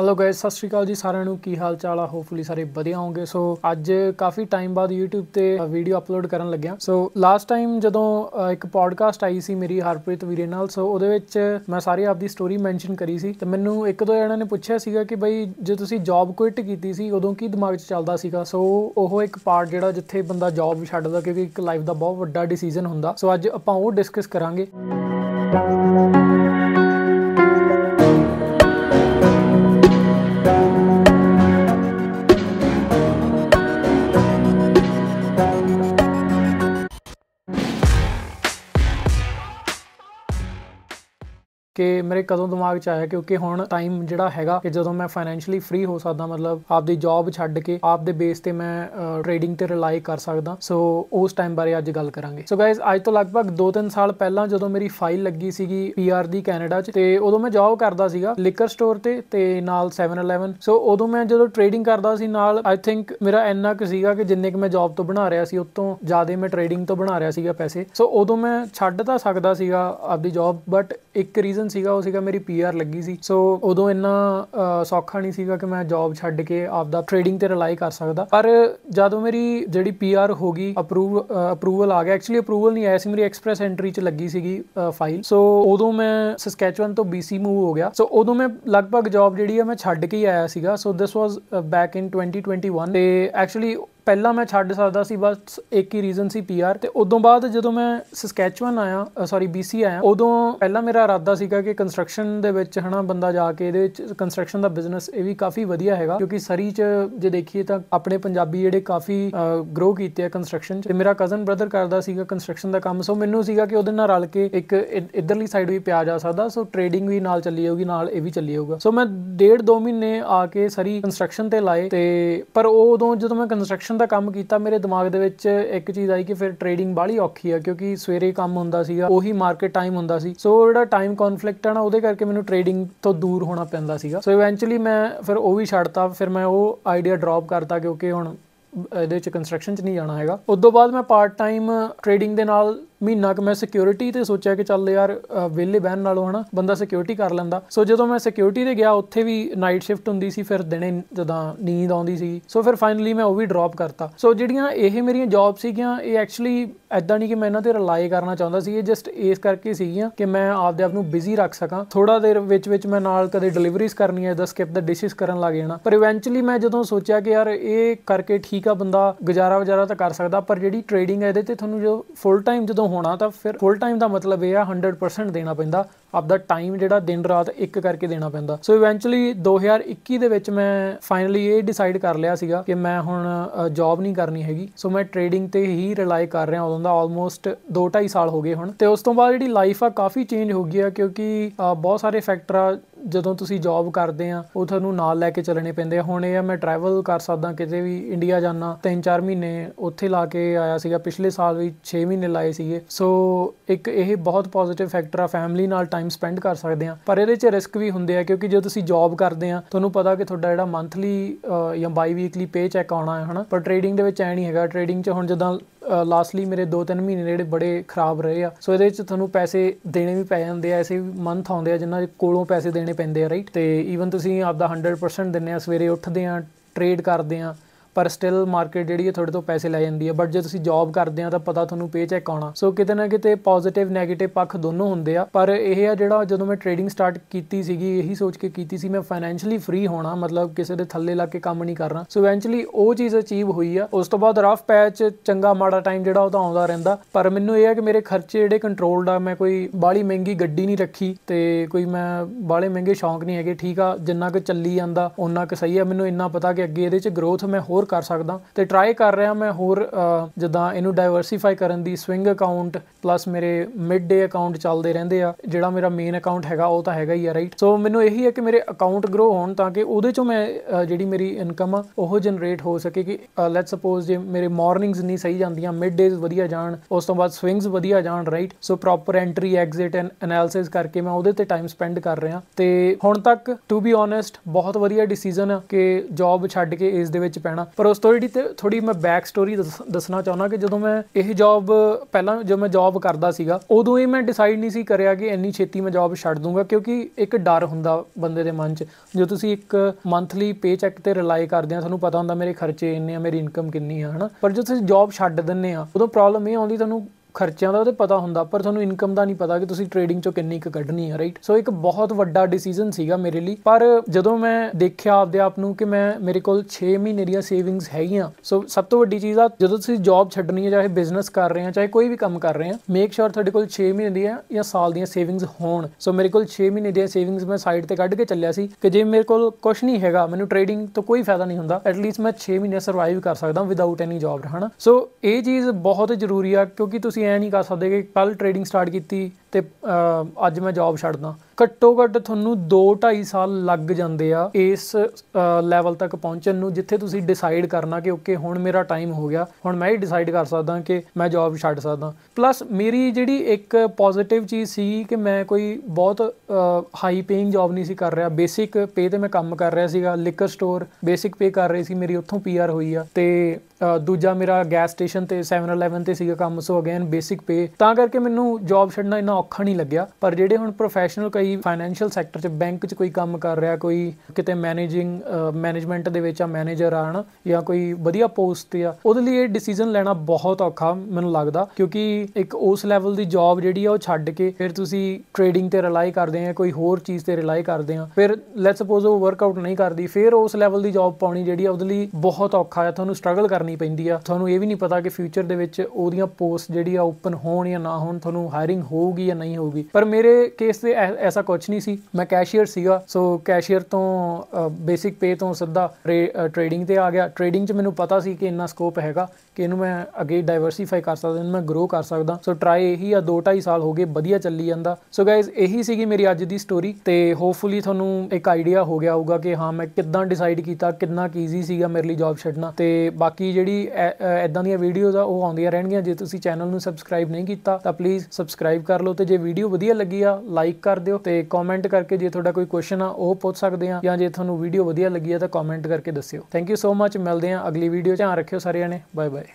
hello guys ਸਤਿ ਸ਼੍ਰੀ ਅਕਾਲ ਜੀ ਸਾਰਿਆਂ ਨੂੰ ਕੀ ਹਾਲ ਚਾਲ ਆ ਹੋਪਫੁਲੀ ਸਾਰੇ ਵਧੀਆ ਹੋਵੋਗੇ ਸੋ ਅੱਜ ਕਾਫੀ ਟਾਈਮ ਬਾਅਦ YouTube ਤੇ ਵੀਡੀਓ ਅਪਲੋਡ ਕਰਨ ਲੱਗਿਆ ਸੋ ਲਾਸਟ ਟਾਈਮ ਜਦੋਂ ਇੱਕ ਪੋਡਕਾਸਟ ਆਈ ਸੀ ਮੇਰੀ ਹਰਪ੍ਰੀਤ ਵੀਰੇ ਨਾਲ ਸੋ ਉਹਦੇ ਵਿੱਚ ਮੈਂ ਸਾਰੀ ਆਪਦੀ ਸਟੋਰੀ ਮੈਂਸ਼ਨ ਕਰੀ ਸੀ ਤੇ ਮੈਨੂੰ ਇੱਕ ਦੋ ਜਣਾਂ ਨੇ ਪੁੱਛਿਆ ਸੀਗਾ ਕਿ ਬਈ ਜੇ ਤੁਸੀਂ ਜੌਬ ਕੁਇਟ ਕੀਤੀ ਸੀ ਉਦੋਂ ਕੀ ਦਿਮਾਗ 'ਚ ਚੱਲਦਾ ਸੀਗਾ ਸੋ ਉਹ ਇੱਕ ਪਾਰਟ ਜਿਹੜਾ ਜਿੱਥੇ ਬੰਦਾ ਜੌਬ ਛੱਡਦਾ ਕਿਉਂਕਿ ਇੱਕ ਲਾਈਫ ਦਾ ਬਹੁਤ ਵੱਡਾ ਡਿਸੀਜਨ ਹੁੰਦਾ ਸੋ ਅੱਜ ਆਪਾਂ ਉਹ ਡਿਸਕਸ ਕਰਾਂਗੇ ਕਿ ਮੇਰੇ ਕਦੋਂ ਦਿਮਾਗ 'ਚ ਆਇਆ ਕਿਉਂਕਿ ਹੁਣ ਟਾਈਮ ਜਿਹੜਾ ਹੈਗਾ ਕਿ ਜਦੋਂ ਮੈਂ ਫਾਈਨੈਂਸ਼ੀਅਲੀ ਫ੍ਰੀ ਹੋ ਸਕਦਾ ਮਤਲਬ ਆਪਦੀ ਜੌਬ ਛੱਡ ਕੇ ਆਪਦੇ ਬੇਸ ਤੇ ਮੈਂ ਟ੍ਰੇਡਿੰਗ ਤੇ ਰਿਲਾਈ ਕਰ ਸਕਦਾ ਸੋ ਉਸ ਟਾਈਮ ਬਾਰੇ ਅੱਜ ਗੱਲ ਕਰਾਂਗੇ ਸੋ ਗਾਇਜ਼ ਅੱਜ ਤੋਂ ਲਗਭਗ 2-3 ਸਾਲ ਪਹਿਲਾਂ ਜਦੋਂ ਮੇਰੀ ਫਾਈਲ ਲੱਗੀ ਸੀਗੀ ਪੀਆਰ ਦੀ ਕੈਨੇਡਾ 'ਚ ਤੇ ਉਦੋਂ ਮੈਂ ਜੌਬ ਕਰਦਾ ਸੀਗਾ ਲਿਕਰ ਸਟੋਰ ਤੇ ਤੇ ਨਾਲ 7 ਸੋ ਉਦੋਂ ਮੈਂ ਜਦੋਂ ਟ੍ਰੇਡਿੰਗ ਕਰਦਾ ਸੀ ਨਾਲ ਆਈ ਥਿੰਕ ਮੇਰਾ ਇੰਨਾ ਕੁ ਸੀਗਾ ਕਿ ਜਿੰਨੇ ਕਿ ਮੈਂ ਜੌਬ ਤੋਂ ਬਣਾ ਰਿਹਾ ਸੀ ਉਤੋਂ ਜ਼ਿਆਦਾ ਮੈਂ ਟ੍ਰੇਡਿੰਗ ਤੋਂ ਬਣਾ ਰਿਹਾ ਸੀਗਾ ਪੈਸੇ ਸੋ ਉਦੋਂ ਮੈਂ ਛੱਡ ਤਾਂ ਸਕਦਾ ਸੀਗਾ ਆਪਦੀ ਜੌਬ ਬਟ ਇੱਕ ਰੀਜ਼ਨ ਰੀਜ਼ਨ ਸੀਗਾ ਉਹ ਸੀਗਾ ਮੇਰੀ ਪੀਆਰ ਲੱਗੀ ਸੀ ਸੋ ਉਦੋਂ ਇੰਨਾ ਸੌਖਾ ਨਹੀਂ ਸੀਗਾ ਕਿ ਮੈਂ ਜੌਬ ਛੱਡ ਕੇ ਆਪਦਾ ਟ੍ਰੇਡਿੰਗ ਤੇ ਰਿਲਾਈ ਕਰ ਸਕਦਾ ਪਰ ਜਦੋਂ ਮੇਰੀ ਜਿਹੜੀ ਪੀਆਰ ਹੋ ਗਈ ਅਪਰੂਵ ਅਪਰੂਵਲ ਆ ਗਿਆ ਐਕਚੁਅਲੀ ਅਪਰੂਵਲ ਨਹੀਂ ਆਇਆ ਸੀ ਮੇਰੀ ਐਕਸਪ੍ਰੈਸ ਐਂਟਰੀ ਚ ਲੱਗੀ ਸੀਗੀ ਫਾਈਲ ਸੋ ਉਦੋਂ ਮੈਂ ਸਸਕੈਚੁਅਨ ਤੋਂ BC ਮੂਵ ਹੋ ਗਿਆ ਸੋ ਉਦੋਂ ਮੈਂ ਲਗਭਗ ਜੌਬ ਜਿਹੜੀ ਆ ਮੈਂ ਛੱਡ ਕੇ ਹੀ ਆਇਆ ਸੀਗਾ ਸੋ ਦਿਸ ਵਾਸ ਬੈਕ ਇਨ 2021 ਤੇ ਐਕਚੁਅਲੀ ਪਹਿਲਾਂ ਮੈਂ ਛੱਡ ਸਕਦਾ ਸੀ ਬਸ ਇੱਕ ਹੀ ਰੀਜ਼ਨ ਸੀ ਪੀਆਰ ਤੇ ਉਦੋਂ ਬਾਅਦ ਜਦੋਂ ਮੈਂ ਸਸਕੈਚੁਅਨ ਆਇਆ ਸੌਰੀ BC ਆਇਆ ਉਦੋਂ ਪਹਿਲਾਂ ਮੇਰਾ ਇਰਾਦਾ ਸੀਗਾ ਕਿ ਕੰਸਟਰਕਸ਼ਨ ਦੇ ਵਿੱਚ ਹਨਾ ਬੰਦਾ ਜਾ ਕੇ ਇਹਦੇ ਵਿੱਚ ਕੰਸਟਰਕਸ਼ਨ ਦਾ ਬਿਜ਼ਨਸ ਇਹ ਵੀ ਕਾਫੀ ਵਧੀਆ ਹੈਗਾ ਕਿਉਂਕਿ ਸਰੀ ਚ ਜੇ ਦੇਖੀਏ ਤਾਂ ਆਪਣੇ ਪੰਜਾਬੀ ਜਿਹੜੇ ਕਾਫੀ ਗਰੋ ਕੀਤੇ ਆ ਕੰਸਟਰਕਸ਼ਨ ਚ ਤੇ ਮੇਰਾ ਕਜ਼ਨ ਬ੍ਰਦਰ ਕਰਦਾ ਸੀਗਾ ਕੰਸਟਰਕਸ਼ਨ ਦਾ ਕੰਮ ਸੋ ਮੈਨੂੰ ਸੀਗਾ ਕਿ ਉਹਦੇ ਨਾਲ ਰਲ ਕੇ ਇੱਕ ਇਧਰਲੀ ਸਾਈਡ ਵੀ ਪਿਆ ਜਾ ਸਕਦਾ ਸੋ ਟ੍ਰੇਡਿੰਗ ਵੀ ਨਾਲ ਚੱਲੀ ਜਾਊਗੀ ਨਾਲ ਇਹ ਵੀ ਚੱਲੀ ਜਾਊਗਾ ਸੋ ਮੈਂ ਡੇਢ 2 ਮਹੀਨੇ ਆ ਕੇ ਸਰੀ ਕੰਸਟਰਕਸ਼ਨ ਤੇ ਲਾਏ ਤੇ ਪਰ ਉਹ ਉਦੋਂ ਜਦੋਂ ਮੈਂ ਕੰਸਟਰਕਸ਼ਨ ਐਜੂਕੇਸ਼ਨ ਦਾ ਕੰਮ ਕੀਤਾ ਮੇਰੇ ਦਿਮਾਗ ਦੇ ਵਿੱਚ ਇੱਕ ਚੀਜ਼ ਆਈ ਕਿ ਫਿਰ ਟ੍ਰੇਡਿੰਗ ਬਾਲੀ ਔਖੀ ਆ ਕਿਉਂਕਿ ਸਵੇਰੇ ਕੰਮ ਹੁੰਦਾ ਸੀਗਾ ਉਹੀ ਮਾਰਕੀਟ ਟਾਈਮ ਹੁੰਦਾ ਸੀ ਸੋ ਜਿਹੜਾ ਟਾਈਮ ਕਨਫਲਿਕਟ ਆ ਨਾ ਉਹਦੇ ਕਰਕੇ ਮੈਨੂੰ ਟ੍ਰੇਡਿੰਗ ਤੋਂ ਦੂਰ ਹੋਣਾ ਪੈਂਦਾ ਸੀਗਾ ਸੋ ਇਵੈਂਚੁਅਲੀ ਮੈਂ ਫਿਰ ਉਹ ਵੀ ਛੱਡਤਾ ਫਿਰ ਮੈਂ ਉਹ ਆਈਡੀਆ ਡ੍ਰੌਪ ਕਰਤਾ ਕਿਉਂਕਿ ਹੁਣ ਇਹਦੇ ਵਿੱਚ ਕੰਸਟਰਕਸ਼ਨ 'ਚ ਨਹੀਂ ਜਾਣਾ ਹੈਗਾ ਉਸ ਤੋਂ ਬਾਅਦ ਮੈਂ ਪਾਰਟ ਟਾਈਮ ਟ੍ਰੇਡਿੰਗ ਦੇ ਨਾਲ ਮਹੀਨਾ ਕਿ ਮੈਂ ਸਿਕਿਉਰਿਟੀ ਤੇ ਸੋਚਿਆ ਕਿ ਚੱਲ ਯਾਰ ਵਿਲੇ ਬਹਿਣ ਨਾਲੋਂ ਹਨਾ ਬੰਦਾ ਸਿਕਿਉਰਿਟੀ ਕਰ ਲੈਂਦਾ ਸੋ ਜਦੋਂ ਮੈਂ ਸਿਕਿਉਰਿਟੀ ਤੇ ਗਿਆ ਉੱਥੇ ਵੀ ਨਾਈਟ ਸ਼ਿਫਟ ਹੁੰਦੀ ਸੀ ਫਿਰ ਦਿਨੇ ਜਦਾਂ ਨੀਂਦ ਆਉਂਦੀ ਸੀ ਸੋ ਫਿਰ ਫਾਈਨਲੀ ਮੈਂ ਉਹ ਵੀ ਡ੍ਰੌਪ ਕਰਤਾ ਸੋ ਜਿਹੜੀਆਂ ਇਹ ਮੇਰੀਆਂ ਜੌਬ ਸੀਗੀਆਂ ਇਹ ਐਕਚੁਅਲੀ ਐਦਾਂ ਨਹੀਂ ਕਿ ਮੈਂ ਇਹਨਾਂ ਤੇ ਰਿਲਾਈ ਕਰਨਾ ਚਾਹੁੰਦਾ ਸੀ ਇਹ ਜਸਟ ਇਸ ਕਰਕੇ ਸੀਗੀਆਂ ਕਿ ਮੈਂ ਆਪਦੇ ਆਪ ਨੂੰ ਬਿਜ਼ੀ ਰੱਖ ਸਕਾਂ ਥੋੜਾ ਦੇਰ ਵਿੱਚ ਵਿੱਚ ਮੈਂ ਨਾਲ ਕਦੇ ਡਿਲੀਵਰੀਜ਼ ਕਰਨੀਆਂ ਦਾ ਸਕਿਪ ਦਾ ਡਿਸ਼ਸ ਕਰਨ ਲੱਗ ਜਾਣਾ ਪਰ ਇਵੈਂਚੁਅਲੀ ਮੈਂ ਜਦੋਂ ਸੋਚਿਆ ਕਿ ਯਾਰ ਇਹ ਕਰਕੇ ਠੀਕ ਆ ਬੰਦਾ ਗੁਜ਼ਾਰਾ ਵਜਾਰਾ ਤਾਂ ਕਰ ਸਕਦਾ ਪਰ ਜਿਹੜੀ ਟ੍ਰੇਡਿੰਗ ਹੈ ਇਹਦੇ ਤੇ ਤੁਹਾਨੂੰ ਜੋ ਫੁੱਲ ਟਾਈਮ ਜਦੋਂ ਹੋਣਾ ਤਾਂ ਫਿਰ ਫੁੱਲ ਟਾਈਮ ਦਾ ਮਤਲਬ ਇਹ ਆ 100% ਦੇਣਾ ਪੈਂਦਾ ਆਪਦਾ ਟਾਈਮ ਜਿਹੜਾ ਦਿਨ ਰਾਤ ਇੱਕ ਕਰਕੇ ਦੇਣਾ ਪੈਂਦਾ ਸੋ ਇਵੈਂਚੁਅਲੀ 2021 ਦੇ ਵਿੱਚ ਮੈਂ ਫਾਈਨਲੀ ਇਹ ਡਿਸਾਈਡ ਕਰ ਲਿਆ ਸੀਗਾ ਕਿ ਮੈਂ ਹੁਣ ਜੌਬ ਨਹੀਂ ਕਰਨੀ ਹੈਗੀ ਸੋ ਮੈਂ ਟ੍ਰੇਡਿੰਗ ਤੇ ਹੀ ਰਿਲਾਈ ਕਰ ਰਿਹਾ ਉਦੋਂ ਦਾ ਆਲਮੋਸਟ 2.5 ਸਾਲ ਹੋ ਗਏ ਹੁਣ ਤੇ ਉਸ ਤੋਂ ਬਾਅਦ ਜਿਹੜੀ ਲਾਈਫ ਆ ਕਾਫੀ ਚੇਂਜ ਹੋ ਗਈ ਆ ਕਿਉਂਕਿ ਬਹੁਤ ਸਾਰੇ ਫੈਕਟਰ ਆ ਜਦੋਂ ਤੁਸੀਂ ਜੌਬ ਕਰਦੇ ਆ ਉਹ ਤੁਹਾਨੂੰ ਨਾਲ ਲੈ ਕੇ ਚੱਲਣੇ ਪੈਂਦੇ ਆ ਹੁਣ ਇਹ ਆ ਮੈਂ ਟਰੈਵਲ ਕਰ ਸਕਦਾ ਕਿਤੇ ਵੀ ਇੰਡੀਆ ਜਾਣਾ 3-4 ਮਹੀਨੇ ਉੱਥੇ ਲਾ ਕੇ ਆਇਆ ਸੀਗਾ ਪਿਛਲੇ ਸਾਲ ਵੀ 6 ਮਹੀਨੇ ਲਾਏ ਸੀਗੇ ਸੋ ਇੱਕ ਇਹ ਬਹੁਤ ਪੋਜ਼ਿਟਿਵ ਫੈਕਟਰ ਆ ਫੈਮਿਲੀ ਨਾਲ ਟਾਈਮ ਟਾਈਮ ਸਪੈਂਡ ਕਰ ਸਕਦੇ ਆ ਪਰ ਇਹਦੇ 'ਚ ਰਿਸਕ ਵੀ ਹੁੰਦੇ ਆ ਕਿਉਂਕਿ ਜੇ ਤੁਸੀਂ ਜੌਬ ਕਰਦੇ ਆ ਤੁਹਾਨੂੰ ਪਤਾ ਕਿ ਤੁਹਾਡਾ ਜਿਹੜਾ ਮੰਥਲੀ ਜਾਂ ਬਾਈ ਵੀਕਲੀ ਪੇ ਚੈੱਕ ਆਉਣਾ ਹੈ ਹਨਾ ਪਰ ਟ੍ਰੇਡਿੰਗ ਦੇ ਵਿੱਚ ਐ ਨਹੀਂ ਹੈਗਾ ਟ੍ਰੇਡਿੰਗ 'ਚ ਹੁਣ ਜਦੋਂ ਲਾਸਟਲੀ ਮੇਰੇ 2-3 ਮਹੀਨੇ ਜਿਹੜੇ ਬੜੇ ਖਰਾਬ ਰਹੇ ਆ ਸੋ ਇਹਦੇ ਵਿੱਚ ਤੁਹਾਨੂੰ ਪੈਸੇ ਦੇਣੇ ਵੀ ਪੈ ਜਾਂਦੇ ਆ ਐਸੇ ਮੰਥ ਆਉਂਦੇ ਆ ਜਿਨ੍ਹਾਂ ਦੇ ਕੋਲੋਂ ਪੈਸੇ ਦੇਣੇ ਪੈਂਦੇ ਆ ਰਾਈਟ ਤੇ ਈਵਨ ਤੁਸੀਂ ਆਪਦਾ 100% ਦਿੰਨੇ ਆ ਸਵੇਰੇ ਉੱਠਦੇ ਆ ਟ੍ਰੇਡ ਕਰਦੇ ਆ ਪਰ ਸਟਿਲ ਮਾਰਕੀਟ ਜਿਹੜੀ ਹੈ ਤੁਹਾਡੇ ਤੋਂ ਪੈਸੇ ਲੈ ਜਾਂਦੀ ਹੈ ਬਟ ਜੇ ਤੁਸੀਂ ਜੌਬ ਕਰਦੇ ਆ ਤਾਂ ਪਤਾ ਤੁਹਾਨੂੰ ਪੇ ਚੈੱਕ ਆਉਣਾ ਸੋ ਕਿਤੇ ਨਾ ਕਿਤੇ ਪੋਜ਼ਿਟਿਵ ਨੈਗੇਟਿਵ ਪੱਖ ਦੋਨੋਂ ਹੁੰਦੇ ਆ ਪਰ ਇਹ ਆ ਜਿਹੜਾ ਜਦੋਂ ਮੈਂ ਟ੍ਰੇਡਿੰਗ ਸਟਾਰਟ ਕੀਤੀ ਸੀਗੀ ਇਹੀ ਸੋਚ ਕੇ ਕੀਤੀ ਸੀ ਮੈਂ ਫਾਈਨੈਂਸ਼ੀਅਲੀ ਫ੍ਰੀ ਹੋਣਾ ਮਤਲਬ ਕਿਸੇ ਦੇ ਥੱਲੇ ਲੱਗ ਕੇ ਕੰਮ ਨਹੀਂ ਕਰਨਾ ਸੋ ਇਵੈਂਚੁਅਲੀ ਉਹ ਚੀਜ਼ ਅਚੀਵ ਹੋਈ ਆ ਉਸ ਤੋਂ ਬਾਅਦ ਰਫ ਪੈਚ ਚੰਗਾ ਮਾੜਾ ਟਾਈਮ ਜਿਹੜਾ ਉਹ ਤਾਂ ਆਉਂਦਾ ਰਹਿੰਦਾ ਪਰ ਮੈਨੂੰ ਇਹ ਆ ਕਿ ਮੇਰੇ ਖਰਚੇ ਜਿਹੜੇ ਕੰਟਰੋਲਡ ਆ ਮੈਂ ਕੋਈ ਬਾਲੀ ਮਹਿੰਗੀ ਗੱਡੀ ਨਹੀਂ ਰੱਖੀ ਤੇ ਕੋਈ ਮੈਂ ਬਾਲੇ ਮਹਿੰਗੇ ਸ਼ੌਂਕ ਨਹੀਂ ਹੈਗੇ ਠੀਕ ਆ ਜਿੰਨਾ ਕੁ ਚੱਲੀ ਜਾਂਦਾ ਉਹਨਾਂ ਕੁ ਸਹੀ ਆ ਮੈਨੂੰ ਇੰਨਾ ਪਤਾ ਕਿ ਅੱਗੇ ਇਹਦੇ 'ਚ ਗਰੋਥ ਮੈਂ ਹੋਰ ਕਰ ਸਕਦਾ ਤੇ ਟਰਾਈ ਕਰ ਰਿਹਾ ਮੈਂ ਹੋਰ ਜਿੱਦਾਂ ਇਹਨੂੰ ਡਾਈਵਰਸੀਫਾਈ ਕਰਨ ਦੀ ਸਵਿੰਗ ਅਕਾਊਂਟ ਪਲੱਸ ਮੇਰੇ ਮਿਡ ਡੇ ਅਕਾਊਂਟ ਚੱਲਦੇ ਰਹਿੰਦੇ ਆ ਜਿਹੜਾ ਮੇਰਾ ਮੇਨ ਅਕਾਊਂਟ ਹੈਗਾ ਉਹ ਤਾਂ ਹੈਗਾ ਹੀ ਆ ਰਾਈਟ ਸੋ ਮੈਨੂੰ ਇਹੀ ਹੈ ਕਿ ਮੇਰੇ ਅਕਾਊਂਟ ਗਰੋ ਹੋਣ ਤਾਂ ਕਿ ਉਹਦੇ ਚੋਂ ਮੈਂ ਜਿਹੜੀ ਮੇਰੀ ਇਨਕਮ ਆ ਉਹ ਜਨਰੇਟ ਹੋ ਸਕੇ ਕਿ ਲੈਟਸ ਸਪੋਜ਼ ਜੇ ਮੇਰੇ ਮਾਰਨਿੰਗਸ ਨਹੀਂ ਸਹੀ ਜਾਂਦੀਆਂ ਮਿਡ ਡੇਜ਼ ਵਧੀਆ ਜਾਣ ਉਸ ਤੋਂ ਬਾਅਦ ਸਵਿੰਗਸ ਵਧੀਆ ਜਾਣ right so proper entry exit and analysis ਕਰਕੇ ਮੈਂ ਉਹਦੇ ਤੇ ਟਾਈਮ ਸਪੈਂਡ ਕਰ ਰਿਹਾ ਤੇ ਹੁਣ ਤੱਕ ਟੂ ਬੀ ਓਨੈਸਟ ਬਹੁਤ ਵਧੀਆ ਡਿਸੀਜਨ ਆ ਕਿ ਜੌਬ ਛੱਡ ਕੇ ਇਸ ਦੇ ਵਿੱਚ ਪੈਣਾ ਪਰ ਉਸ ਸਟੋਰੀ ਤੇ ਥੋੜੀ ਮੈਂ ਬੈਕ ਸਟੋਰੀ ਦੱਸਣਾ ਚਾਹੁੰਦਾ ਕਿ ਜਦੋਂ ਮੈਂ ਇਹ ਜੌਬ ਪਹਿਲਾਂ ਜਦੋਂ ਮੈਂ ਜੌਬ ਕਰਦਾ ਸੀਗਾ ਉਦੋਂ ਹੀ ਮੈਂ ਡਿਸਾਈਡ ਨਹੀਂ ਸੀ ਕਰਿਆ ਕਿ ਇੰਨੀ ਛੇਤੀ ਮੈਂ ਜੌਬ ਛੱਡ ਦੂੰਗਾ ਕਿਉਂਕਿ ਇੱਕ ਡਰ ਹੁੰਦਾ ਬੰਦੇ ਦੇ ਮਨ 'ਚ ਜੇ ਤੁਸੀਂ ਇੱਕ ਮੰਥਲੀ ਪੇਚੈਕ ਤੇ ਰਿਲਾਈ ਕਰਦੇ ਆ ਤੁਹਾਨੂੰ ਪਤਾ ਹੁੰਦਾ ਮੇਰੇ ਖਰਚੇ ਇੰਨੇ ਆ ਮੇਰੀ ਇਨਕਮ ਕਿੰਨੀ ਆ ਹਨਾ ਪਰ ਜਦੋਂ ਤੁਸੀਂ ਜੌਬ ਛੱਡ ਦਿੰਨੇ ਆ ਉਦੋਂ ਪ੍ਰੋਬਲਮ ਇਹ ਆਉਂਦੀ ਤੁਹਾਨੂੰ ਖਰਚਿਆਂ ਦਾ ਤੇ ਪਤਾ ਹੁੰਦਾ ਪਰ ਤੁਹਾਨੂੰ ਇਨਕਮ ਦਾ ਨਹੀਂ ਪਤਾ ਕਿ ਤੁਸੀਂ ਟ੍ਰੇਡਿੰਗ ਚੋਂ ਕਿੰਨੀ ਕੁ ਕੱਢਣੀ ਹੈ ਰਾਈਟ ਸੋ ਇੱਕ ਬਹੁਤ ਵੱਡਾ ਡਿਸੀਜਨ ਸੀਗਾ ਮੇਰੇ ਲਈ ਪਰ ਜਦੋਂ ਮੈਂ ਦੇਖਿਆ ਆਪਦੇ ਆਪ ਨੂੰ ਕਿ ਮੈਂ ਮੇਰੇ ਕੋਲ 6 ਮਹੀਨੇ ਦੀਆਂ ਸੇਵਿੰਗਸ ਹੈਗੀਆਂ ਸੋ ਸਭ ਤੋਂ ਵੱਡੀ ਚੀਜ਼ ਆ ਜਦੋਂ ਤੁਸੀਂ ਜੌਬ ਛੱਡਣੀ ਹੈ ਚਾਹੇ ਬਿਜ਼ਨਸ ਕਰ ਰਹੇ ਹੋ ਚਾਹੇ ਕੋਈ ਵੀ ਕੰਮ ਕਰ ਰਹੇ ਹੋ ਮੇਕ ਸ਼ੋਰ ਤੁਹਾਡੇ ਕੋਲ 6 ਮਹੀਨੇ ਦੀਆਂ ਜਾਂ ਸਾਲ ਦੀਆਂ ਸੇਵਿੰਗਸ ਹੋਣ ਸੋ ਮੇਰੇ ਕੋਲ 6 ਮਹੀਨੇ ਦੀਆਂ ਸੇਵਿੰਗਸ ਮੈਂ ਸਾਈਡ ਤੇ ਕੱਢ ਕੇ ਚੱਲਿਆ ਸੀ ਕਿ ਜੇ ਮੇਰੇ ਕੋਲ ਕੁਝ ਨਹੀਂ ਹੈਗਾ ਮੈਨੂੰ ਟ੍ਰੇਡਿੰਗ ਤੋਂ ਕੋਈ ਫਾਇਦਾ ਨਹੀਂ ਹੁੰਦਾ ਐਟ ਲੀਸਟ ਮੈਂ 6 ਮਹੀਨੇ ਸਰਵਾਈਵ ਕਰ ਸਕਦਾ ਵਿਦਆਊਟ ਐਨੀ ਜੌਬ ਹਨਾ ਸੋ ਇਹ ਚੀਜ਼ ਬਹੁਤ ਜ਼ਰੂਰੀ ਆ ਕਿਉਂਕਿ ਤੁਸੀਂ ਐ ਨਹੀਂ ਕਰ ਸਕਦੇ ਕਿ ਕੱਲ ਟ੍ਰੇਡਿੰਗ ਸਟਾਰਟ ਕੀਤੀ ਤੇ ਅੱਜ ਮੈਂ ਜੌਬ ਛੱਡਦਾ ਘੱਟੋ ਘੱਟ ਤੁਹਾਨੂੰ 2-2.5 ਸਾਲ ਲੱਗ ਜਾਂਦੇ ਆ ਇਸ ਲੈਵਲ ਤੱਕ ਪਹੁੰਚਣ ਨੂੰ ਜਿੱਥੇ ਤੁਸੀਂ ਡਿਸਾਈਡ ਕਰਨਾ ਕਿ ਓਕੇ ਹੁਣ ਮੇਰਾ ਟਾਈਮ ਹੋ ਗਿਆ ਹੁਣ ਮੈਂ ਹੀ ਡਿਸਾਈਡ ਕਰ ਸਕਦਾ ਕਿ ਮੈਂ ਜੌਬ ਛੱਡ ਸਕਦਾ ਪਲੱਸ ਮੇਰੀ ਜਿਹੜੀ ਇੱਕ ਪੋਜ਼ਿਟਿਵ ਚੀਜ਼ ਸੀ ਕਿ ਮੈਂ ਕੋਈ ਬਹੁਤ ਹਾਈ ਪੇਇੰਗ ਜੌਬ ਨਹੀਂ ਸੀ ਕਰ ਰਿਹਾ ਬੇਸਿਕ ਪੇ ਤੇ ਮੈਂ ਕੰਮ ਕਰ ਰਿਹਾ ਸੀਗਾ ਲਿਕਰ ਸਟੋਰ ਬੇਸਿਕ ਪੇ ਕਰ ਰਹੀ ਸੀ ਮੇਰੀ ਉੱਥੋਂ ਪੀਆਰ ਹੋਈ ਆ ਤੇ ਦੂਜਾ ਮੇਰਾ ਗੈਸ ਸਟੇਸ਼ਨ ਤੇ 711 ਤੇ ਸੀਗਾ ਕੰਮ ਸੋ ਅਗੇਨ ਬੇਸਿਕ ਪੇ ਤਾਂ ਕਰਕੇ ਮੈਨੂੰ ਜੌਬ ਛੱਡਣਾ ਇਨਾ ਔਖਾ ਨਹੀਂ ਲੱਗਿਆ ਪਰ ਜਿਹੜੇ ਹੁਣ ਪ੍ਰੋਫੈਸ਼ਨਲ ਕਈ ਫਾਈਨੈਂਸ਼ੀਅਲ ਸੈਕਟਰ 'ਚ ਬੈਂਕ 'ਚ ਕੋਈ ਕੰਮ ਕਰ ਰਿਹਾ ਕੋਈ ਕਿਤੇ ਮੈਨੇਜਿੰਗ ਮੈਨੇਜਮੈਂਟ ਦੇ ਵਿੱਚ ਆ ਮੈਨੇਜਰ ਆ ਹਨ ਜਾਂ ਕੋਈ ਵਧੀਆ ਪੋਸਟ ਤੇ ਆ ਉਹਦੇ ਲਈ ਇਹ ਡਿਸੀਜਨ ਲੈਣਾ ਬਹੁਤ ਔਖਾ ਮੈਨੂੰ ਲੱਗਦਾ ਕਿਉਂਕਿ ਇੱਕ ਉਸ ਲੈਵਲ ਦੀ ਜੌਬ ਜਿਹੜੀ ਆ ਉਹ ਛੱਡ ਕੇ ਫਿਰ ਤੁਸੀਂ ਟ੍ਰੇਡਿੰਗ ਤੇ ਰਿਲਾਈ ਕਰਦੇ ਆ ਕੋਈ ਹੋਰ ਚੀਜ਼ ਤੇ ਰਿਲਾਈ ਕਰਦੇ ਆ ਫਿਰ ਲੈਟਸ ਸਪੋਜ਼ ਉਹ ਵਰਕਆਊਟ ਨਹੀਂ ਕਰਦੀ ਫਿਰ ਉਸ ਲੈਵਲ ਦੀ ਜੌਬ ਪਾਉਣੀ ਜਿਹੜੀ ਆ ਉਹਦੇ ਲਈ ਬਹੁਤ ਔਖਾ ਆ ਤੁਹਾਨੂੰ ਸਟਰਗਲ ਕਰਨੀ ਪੈਂਦੀ ਆ ਤੁਹਾਨੂੰ ਇਹ ਵੀ ਨਹੀਂ ਪਤਾ ਕਿ ਫਿਊਚਰ ਦੇ ਵਿੱਚ ਉਹਦੀਆਂ ਪੋਸਟ ਜਿਹੜੀ ਆ ਓਪਨ ਹੋਣ ਜਾਂ ਨਾ ਹੋਣ ਤੁਹਾਨੂੰ ਹਾਇਰਿੰਗ ਹੋਊਗੀ ਹੋਊਗੀ ਜਾਂ ਨਹੀਂ ਹੋਊਗੀ ਪਰ ਮੇਰੇ ਕੇਸ ਤੇ ਐਸਾ ਕੁਝ ਨਹੀਂ ਸੀ ਮੈਂ ਕੈਸ਼ੀਅਰ ਸੀਗਾ ਸੋ ਕੈਸ਼ੀਅਰ ਤੋਂ ਬੇਸਿਕ ਪੇ ਤੋਂ ਸਿੱਧਾ ਟ੍ਰੇਡਿੰਗ ਤੇ ਆ ਗਿਆ ਟ੍ਰੇਡਿੰਗ 'ਚ ਮੈਨੂੰ ਪਤਾ ਸੀ ਕਿ ਇੰਨਾ ਸਕੋਪ ਹੈਗਾ ਕਿ ਇਹਨੂੰ ਮੈਂ ਅੱਗੇ ਡਾਈਵਰਸੀਫਾਈ ਕਰ ਸਕਦਾ ਇਹਨੂੰ ਮੈਂ ਗਰੋ ਕਰ ਸਕਦਾ ਸੋ ਟਰਾਈ ਇਹੀ ਆ 2 2.5 ਸਾਲ ਹੋ ਗਏ ਵਧੀਆ ਚੱਲੀ ਜਾਂਦਾ ਸੋ ਗਾਇਜ਼ ਇਹੀ ਸੀਗੀ ਮੇਰੀ ਅੱਜ ਦੀ ਸਟੋਰੀ ਤੇ ਹੋਪਫੁਲੀ ਤੁਹਾਨੂੰ ਇੱਕ ਆਈਡੀਆ ਹੋ ਗਿਆ ਹੋਊਗਾ ਕਿ ਹਾਂ ਮੈਂ ਕਿੱਦਾਂ ਡਿਸਾਈਡ ਕੀਤਾ ਕਿੰਨਾ ਈਜ਼ੀ ਸੀਗਾ ਮੇਰੇ ਲਈ ਜੌਬ ਛੱਡਣਾ ਤੇ ਬਾਕੀ ਜਿਹੜੀ ਐਦਾਂ ਦੀਆਂ ਵੀਡੀਓਜ਼ ਆ ਉਹ ਆਉਂਦੀਆਂ ਰਹਿਣਗੀਆਂ ਜੇ ਤੁਸੀਂ ਚੈਨਲ ਨੂੰ ਸਬਸਕ੍ਰਾਈਬ ਨਹੀਂ ਕੀਤਾ ਤਾਂ ਪਲੀਜ਼ ਸਬਸਕ੍ਰਾਈਬ ਕਰ ਲਓ ਤੇ ਜੇ ਵੀਡੀਓ ਵਧੀਆ ਲੱਗੀ ਆ ਲਾਈਕ ਕਰ ਦਿਓ ਤੇ ਕਮੈਂਟ ਕਰਕੇ ਜੇ ਤੁਹਾਡਾ ਕੋਈ ਕੁਐਸਚਨ ਆ ਉਹ ਪੁੱਛ ਸਕਦੇ ਆ ਜਾਂ ਜੇ ਤੁਹਾਨੂੰ ਵੀਡੀਓ ਵਧੀਆ ਲੱਗੀ ਆ ਤਾਂ ਕਮੈਂਟ ਕਰਕੇ ਦੱਸਿਓ ਥੈਂਕ ਯੂ ਸੋ ਮੱਚ ਮਿਲਦੇ ਆ ਅਗਲੀ ਵੀਡੀਓ 'ਚ ਆ ਰੱਖਿਓ ਸਾਰਿਆਂ ਨੇ ਬਾਏ ਬਾਏ